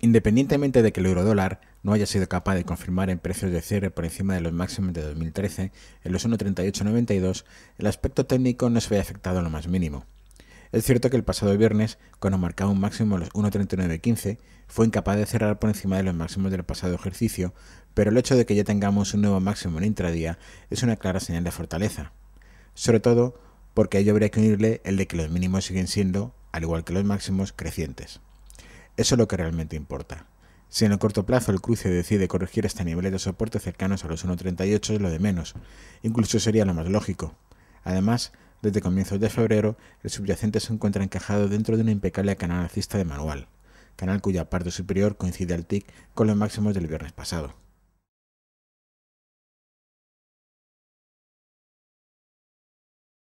Independientemente de que el eurodólar no haya sido capaz de confirmar en precios de cierre por encima de los máximos de 2013, en los 1.3892, el aspecto técnico no se ve afectado a lo más mínimo. Es cierto que el pasado viernes, cuando marcaba un máximo en los 1.3915, fue incapaz de cerrar por encima de los máximos del pasado ejercicio, pero el hecho de que ya tengamos un nuevo máximo en intradía es una clara señal de fortaleza. Sobre todo porque a ello habría que unirle el de que los mínimos siguen siendo, al igual que los máximos, crecientes. Eso es lo que realmente importa. Si en el corto plazo el cruce decide corregir este nivel de soporte cercanos a los 1.38 es lo de menos, incluso sería lo más lógico. Además, desde comienzos de febrero, el subyacente se encuentra encajado dentro de una impecable canal alcista de manual, canal cuya parte superior coincide al TIC con los máximos del viernes pasado.